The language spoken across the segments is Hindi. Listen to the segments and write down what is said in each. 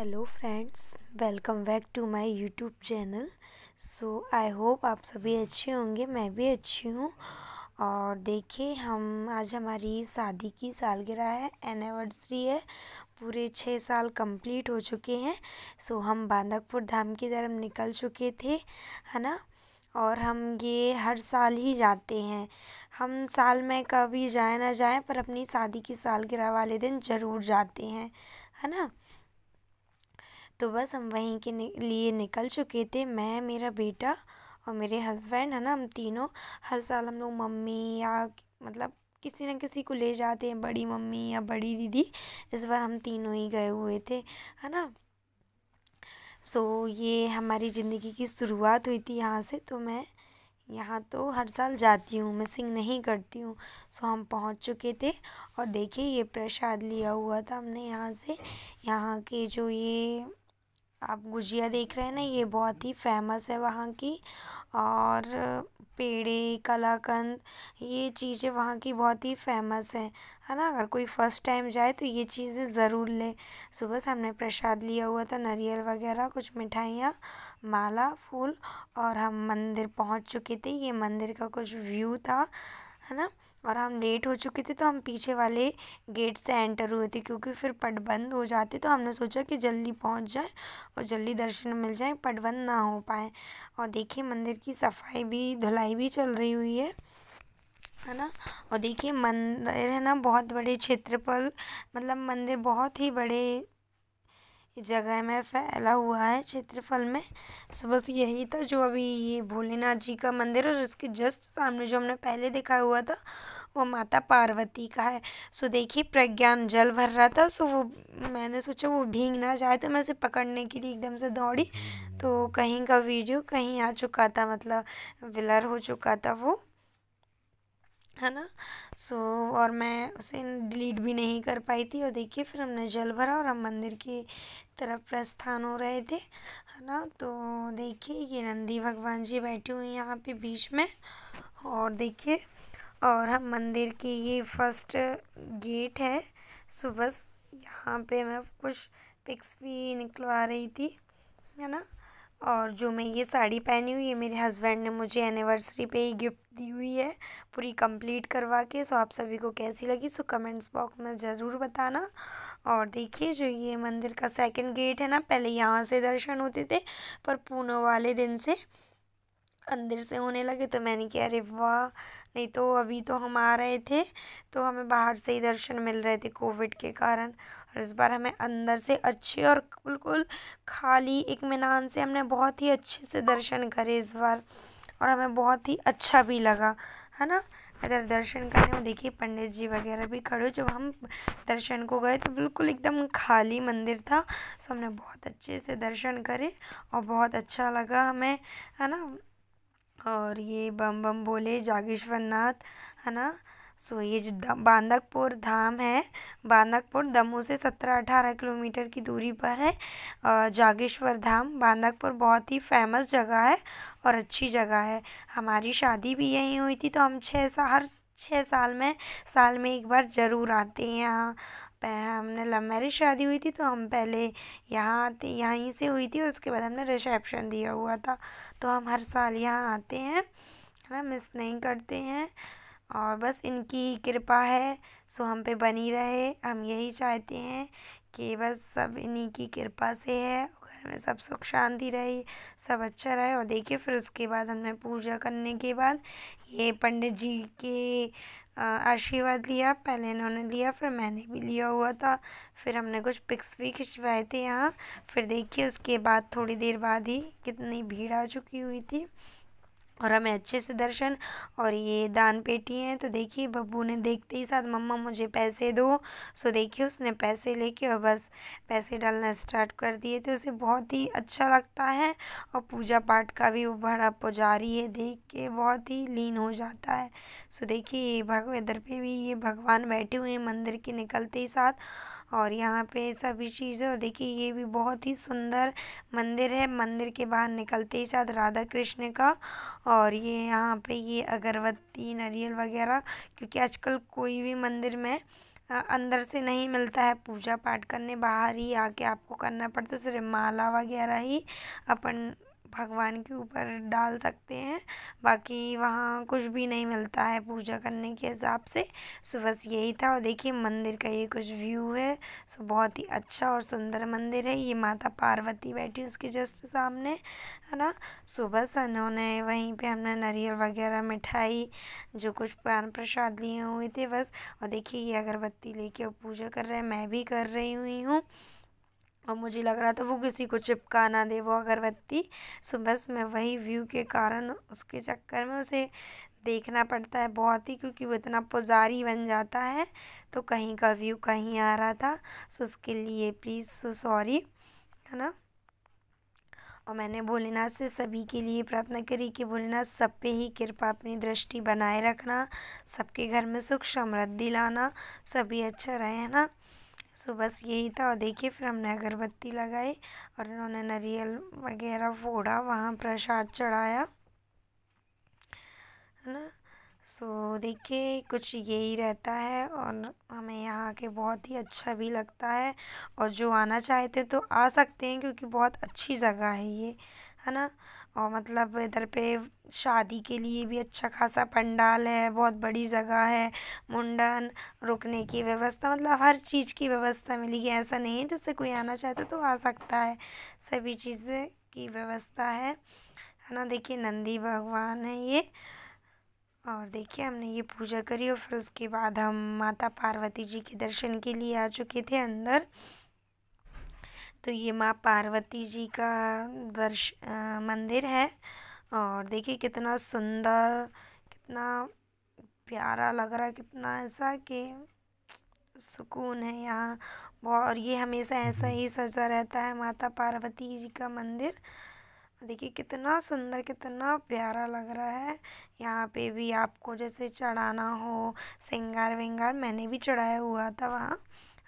Hello friends welcome back to my YouTube channel so I hope आप सभी अच्छे होंगे मैं भी अच्छी हूँ और देखिए हम आज हमारी शादी की सालगिरह है एनिवर्सरी है पूरे छः साल कंप्लीट हो चुके हैं सो so, हम बांदकपुर धाम की तरफ निकल चुके थे है ना और हम ये हर साल ही जाते हैं हम साल में कभी जाए ना जाए पर अपनी शादी की सालगिरह वाले दिन ज़रूर जाते हैं है ना तो बस हम वहीं के लिए निकल चुके थे मैं मेरा बेटा और मेरे हस्बैंड है ना हम तीनों हर साल हम लोग मम्मी या मतलब किसी न किसी को ले जाते हैं बड़ी मम्मी या बड़ी दीदी इस बार हम तीनों ही गए हुए थे है ना सो so, ये हमारी ज़िंदगी की शुरुआत हुई थी यहाँ से तो मैं यहाँ तो हर साल जाती हूँ मिसिंग नहीं करती हूँ सो so, हम पहुँच चुके थे और देखिए ये प्रसाद लिया हुआ था हमने यहाँ से यहाँ के जो ये आप गुजिया देख रहे हैं ना ये बहुत ही फेमस है वहाँ की और पेड़े कलाकंद ये चीज़ें वहाँ की बहुत ही फेमस हैं है ना अगर कोई फर्स्ट टाइम जाए तो ये चीज़ें ज़रूर ले सुबह से हमने प्रसाद लिया हुआ था नारियल वगैरह कुछ मिठाइयाँ माला फूल और हम मंदिर पहुँच चुके थे ये मंदिर का कुछ व्यू था है ना और हम लेट हो चुके थे तो हम पीछे वाले गेट से एंटर हुए थे क्योंकि फिर पट बंद हो जाते तो हमने सोचा कि जल्दी पहुंच जाए और जल्दी दर्शन मिल जाए पट बंद ना हो पाए और देखिए मंदिर की सफाई भी धुलाई भी चल रही हुई है है ना और देखिए मंदिर है ना बहुत बड़े क्षेत्रफल मतलब मंदिर बहुत ही बड़े जगह में फैला हुआ है क्षेत्रफल में सो बस यही था जो अभी ये भोलेनाथ जी का मंदिर और इसके जस्ट सामने जो हमने पहले देखा हुआ था वो माता पार्वती का है सो देखिए प्रज्ञान जल भर रहा था सो वो मैंने सोचा वो भींग ना जाए तो मैं उसे पकड़ने के लिए एकदम से दौड़ी तो कहीं का वीडियो कहीं आ चुका था मतलब विलर हो चुका था वो है ना सो so, और मैं उसे डिलीट भी नहीं कर पाई थी और देखिए फिर हमने जल भरा और हम मंदिर की तरफ प्रस्थान हो रहे थे है ना तो देखिए ये नंदी भगवान जी बैठी हुई यहाँ पे बीच में और देखिए और हम मंदिर की ये फर्स्ट गेट है सो बस यहाँ पे मैं कुछ पिक्स भी निकलवा रही थी है ना और जो मैं ये साड़ी पहनी हुई है मेरे हस्बैंड ने मुझे एनिवर्सरी पे ही गिफ्ट दी हुई है पूरी कंप्लीट करवा के सो आप सभी को कैसी लगी सो कमेंट्स बॉक्स में ज़रूर बताना और देखिए जो ये मंदिर का सेकंड गेट है ना पहले यहाँ से दर्शन होते थे पर पूनो वाले दिन से अंदर से होने लगे तो मैंने कहा अरे वाह नहीं तो अभी तो हम आ रहे थे तो हमें बाहर से ही दर्शन मिल रहे थे कोविड के कारण और इस बार हमें अंदर से अच्छे और बिल्कुल खाली इकमान से हमने बहुत ही अच्छे से दर्शन करे इस बार और हमें बहुत ही अच्छा भी लगा है ना इधर दर्शन करने में देखिए पंडित जी वगैरह भी खड़े हो जब हम दर्शन को गए तो बिल्कुल एकदम खाली मंदिर था सो हमने बहुत अच्छे से दर्शन करे और बहुत अच्छा लगा हमें है ना और ये बम बम भोले जागेश्वर नाथ है ना सो ये जो बांदकपुर धाम है बांदकपुर दमोह से सत्रह अठारह किलोमीटर की दूरी पर है जागेश्वर धाम बांदकपुर बहुत ही फेमस जगह है और अच्छी जगह है हमारी शादी भी यहीं हुई थी तो हम छः हर छः साल में साल में एक बार ज़रूर आते हैं यहाँ हमने लव मैरिज शादी हुई थी तो हम पहले यहाँ आते यहीं से हुई थी और उसके बाद हमने रिसेप्शन दिया हुआ था तो हम हर साल यहाँ आते हैं है ना मिस नहीं करते हैं और बस इनकी कृपा है सो हम पे बनी रहे हम यही चाहते हैं कि बस सब इन्हीं की कृपा से है घर में सब सुख शांति रहे सब अच्छा रहे और देखिए फिर उसके बाद हमने पूजा करने के बाद ये पंडित जी के आशीर्वाद लिया पहले इन्होंने लिया फिर मैंने भी लिया हुआ था फिर हमने कुछ पिक्स भी खिंचवाए थे यहाँ फिर देखिए उसके बाद थोड़ी देर बाद ही कितनी भीड़ आ चुकी हुई थी और हमें अच्छे से दर्शन और ये दान पेटी है तो देखिए बब्बू ने देखते ही साथ मम्मा मुझे पैसे दो सो देखिए उसने पैसे लेके और बस पैसे डालना स्टार्ट कर दिए थे तो उसे बहुत ही अच्छा लगता है और पूजा पाठ का भी वो बड़ा पुजारी है देख के बहुत ही लीन हो जाता है सो देखिए ये भगव इधर पे भी ये भगवान बैठे हुए हैं मंदिर के निकलते ही साथ और यहाँ पे सभी चीज़ें और देखिए ये भी बहुत ही सुंदर मंदिर है मंदिर के बाहर निकलते ही साथ राधा कृष्ण का और ये यहाँ पे ये अगरबत्ती नारियल वगैरह क्योंकि आजकल कोई भी मंदिर में अंदर से नहीं मिलता है पूजा पाठ करने बाहर ही आके आपको करना पड़ता है सिर्फ माला वगैरह ही अपन भगवान के ऊपर डाल सकते हैं बाकी वहाँ कुछ भी नहीं मिलता है पूजा करने के हिसाब से सो बस यही था और देखिए मंदिर का ये कुछ व्यू है सो बहुत ही अच्छा और सुंदर मंदिर है ये माता पार्वती बैठी उसके जस्ट सामने है ना सो बस उन्होंने वहीं पे हमने नारियल वगैरह मिठाई जो कुछ पान प्रसाद लिए हुए थे बस और देखिए ये अगरबत्ती लेके पूजा कर रहे हैं मैं भी कर रही हुई हूँ और मुझे लग रहा था वो किसी को चिपका ना दे वो अगरबत्ती सो बस मैं वही व्यू के कारण उसके चक्कर में उसे देखना पड़ता है बहुत ही क्योंकि वो इतना पुजारी बन जाता है तो कहीं का व्यू कहीं आ रहा था सो उसके लिए प्लीज़ सो सॉरी है ना और मैंने भोलेनाथ से सभी के लिए प्रार्थना करी कि भोलेनाथ सब पे ही कृपा अपनी दृष्टि बनाए रखना सबके घर में सुख समृद्धि लाना सभी अच्छा रहे है ना सो तो बस यही था और देखिए फिर हमने अगरबत्ती लगाई और उन्होंने नारियल वगैरह फोड़ा वहाँ प्रसाद चढ़ाया है ना सो देखिए कुछ यही रहता है और हमें यहाँ आके बहुत ही अच्छा भी लगता है और जो आना चाहते तो आ सकते हैं क्योंकि बहुत अच्छी जगह है ये है ना और मतलब इधर पे शादी के लिए भी अच्छा खासा पंडाल है बहुत बड़ी जगह है मुंडन रुकने की व्यवस्था मतलब हर चीज़ की व्यवस्था मिली है ऐसा नहीं है जैसे कोई आना चाहता तो आ सकता है सभी चीज़ें की व्यवस्था है है ना देखिए नंदी भगवान है ये और देखिए हमने ये पूजा करी और फिर उसके बाद हम माता पार्वती जी के दर्शन के लिए आ चुके थे अंदर तो ये माँ पार्वती जी का दर्श आ, मंदिर है और देखिए कितना सुंदर कितना प्यारा लग रहा है कितना ऐसा कि सुकून है यहाँ और ये हमेशा ऐसा हम्म। ही सजा रहता है माता पार्वती जी का मंदिर देखिए कितना सुंदर कितना प्यारा लग रहा है यहाँ पे भी आपको जैसे चढ़ाना हो सिंगार विंगार मैंने भी चढ़ाया हुआ था वहाँ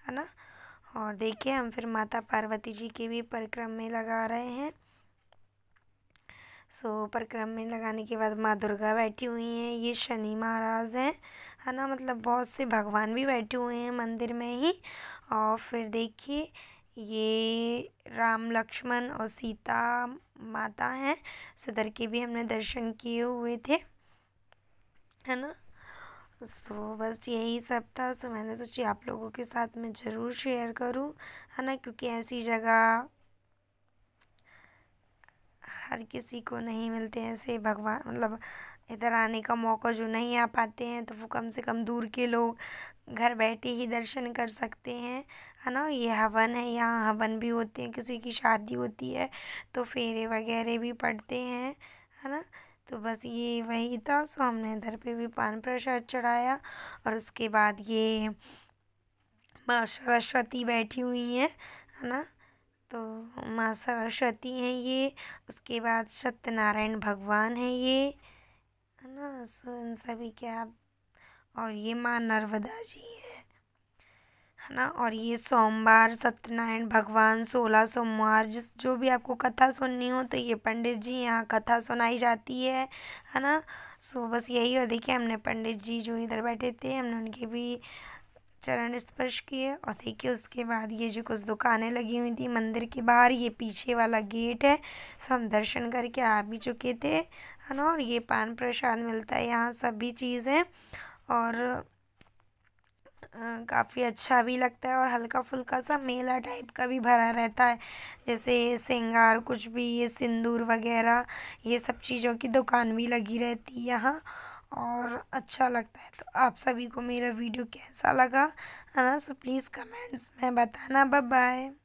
है ना और देखिए हम फिर माता पार्वती जी की भी परिक्रम में लगा रहे हैं सो so, परिक्रम में लगाने के बाद माँ दुर्गा बैठी हुई हैं ये शनि महाराज हैं है ना मतलब बहुत से भगवान भी बैठे हुए हैं मंदिर में ही और फिर देखिए ये राम लक्ष्मण और सीता माता हैं सुधर के भी हमने दर्शन किए हुए थे है ना सो so, बस यही सब था सो so, मैंने सोची आप लोगों के साथ मैं ज़रूर शेयर करूं है ना क्योंकि ऐसी जगह हर किसी को नहीं मिलते ऐसे भगवान मतलब इधर आने का मौका जो नहीं आ पाते हैं तो वो कम से कम दूर के लोग घर बैठे ही दर्शन कर सकते हैं है ना ये हवन है यहाँ हवन भी होते हैं किसी की शादी होती है तो फेरे वगैरह भी पड़ते हैं है ना तो बस ये वही था सो हमने इधर पे भी पान प्रसाद चढ़ाया और उसके बाद ये माँ सरस्वती बैठी हुई है है ना तो माँ सरस्वती हैं ये उसके बाद सत्यनारायण भगवान हैं ये है ना सो इन सभी के आप और ये माँ नर्मदा जी हैं है ना और ये सोमवार सत्यनारायण भगवान सोलह सोमवार जिस जो भी आपको कथा सुननी हो तो ये पंडित जी यहाँ कथा सुनाई जाती है है ना सो बस यही हो देखिए हमने पंडित जी जो इधर बैठे थे हमने उनके भी चरण स्पर्श किए और देखिए उसके बाद ये जो कुछ दुकानें लगी हुई थी मंदिर के बाहर ये पीछे वाला गेट है सो हम दर्शन करके आ भी चुके थे है ना और ये पान प्रसाद मिलता है यहाँ सभी चीज़ें और काफ़ी अच्छा भी लगता है और हल्का फुल्का सा मेला टाइप का भी भरा रहता है जैसे सिंगार कुछ भी ये सिंदूर वगैरह ये सब चीज़ों की दुकान भी लगी रहती है यहाँ और अच्छा लगता है तो आप सभी को मेरा वीडियो कैसा लगा है ना सो प्लीज़ कमेंट्स में बताना बाय बाय